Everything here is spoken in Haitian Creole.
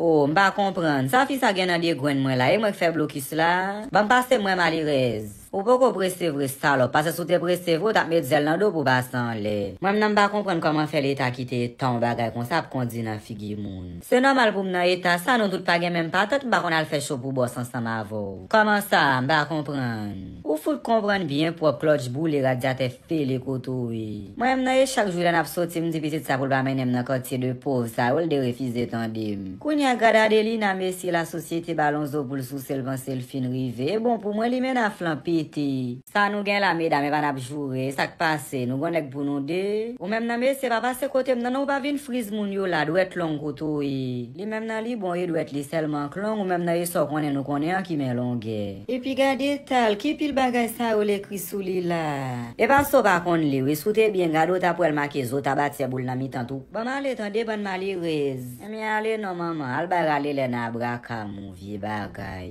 Ou, oh, mba kompren, sa fi sa gen an diye gwen mwen la, e mwen fe blo kis la? Ban pase mwen mali rez. Ou poko presevre salop, pase sou te presevre ou tak med zel nan do pou basan le. Mwen mnen mba kompren koman fe le ta kite ton bagay kon sa pou kondi nan figi moun. Se normal pou mnen e ta sa, non tout pa gen men patat, mba kon al fe chou pou bossan sa ma vò. Koman sa, mba kompren. foute komprenn byen pou a klotj bou li radja te fe li koto wè. Mwen mnen e chak jwil an ap soti mdipisit sa poul ba menem nan koti de pov sa ou l de refize tan dim. Kou nyan gada de li nan me si la sosyete balon zo pou l sou selvan selfin rive. E bon pou mwen li men an flan piti. Sa nou gen la me damen van ap jwoure. Sak pase nou gwen ek pou nou de. Ou men mnen me se va pase kote mnen nou pa vin friz moun yo la dwet lon koto wè. Li men nan li bon e dwet li selman klon. Ou men mnen e sokone nou kone an ki men lon gè. E pi g Mwen a gwa sa wole kwi sou li la. E pan so pa kon li, wesoute bin gwa do tapwel ma ki zotabat se boul nan mi tantou. Ba man le ton deban man li rez. E mi a le no man man, al baga li le na bra ka moun vi bagay.